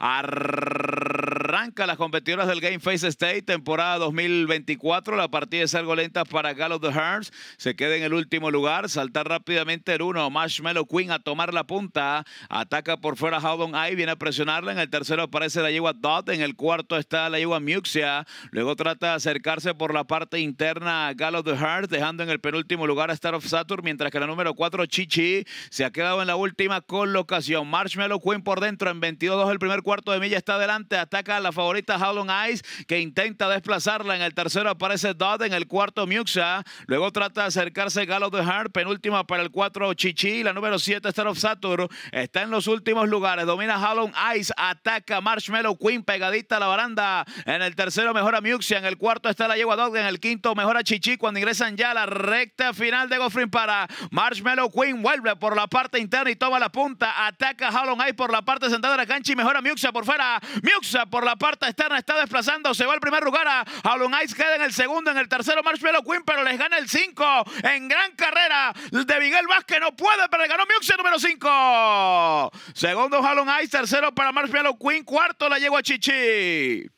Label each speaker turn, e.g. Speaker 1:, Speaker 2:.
Speaker 1: Arr Arranca las competidoras del Game Face State, temporada 2024. La partida es algo lenta para of the Hearns. Se queda en el último lugar. salta rápidamente el uno, Marshmallow Queen a tomar la punta. Ataca por fuera Howdon Eye. Viene a presionarla. En el tercero aparece la yegua Dot. En el cuarto está la yegua Muxia. Luego trata de acercarse por la parte interna a of the Hearts, dejando en el penúltimo lugar a Star of Saturn. Mientras que la número 4, Chichi, se ha quedado en la última colocación. Marshmallow Queen por dentro en 22 el primer cuarto de milla está adelante. Ataca la favorita Halon Ice, que intenta desplazarla. En el tercero aparece Dodd, en el cuarto Muxa. Luego trata de acercarse Galo de Hart, penúltima para el cuatro Chichi. La número 7, Star of Saturn, está en los últimos lugares. Domina Halon Ice, ataca Marshmallow Queen, pegadita a la baranda. En el tercero mejora Muxa, en el cuarto está la yegua Dodd, en el quinto mejora Chichi. Cuando ingresan ya a la recta final de Goffrin para Marshmallow Queen, vuelve por la parte interna y toma la punta. Ataca Hallon Ice por la parte central de la cancha y mejora Muxa por fuera. Muxa por la parte externa está desplazando. Se va al primer lugar. A Alon Ice queda en el segundo. En el tercero, Marshmallow Queen. pero les gana el 5. En gran carrera de Miguel Vázquez. No puede, pero le ganó Miuxia número 5. Segundo, Alon Ice. Tercero para Marshmallow Queen. Cuarto, la llegó a Chichi.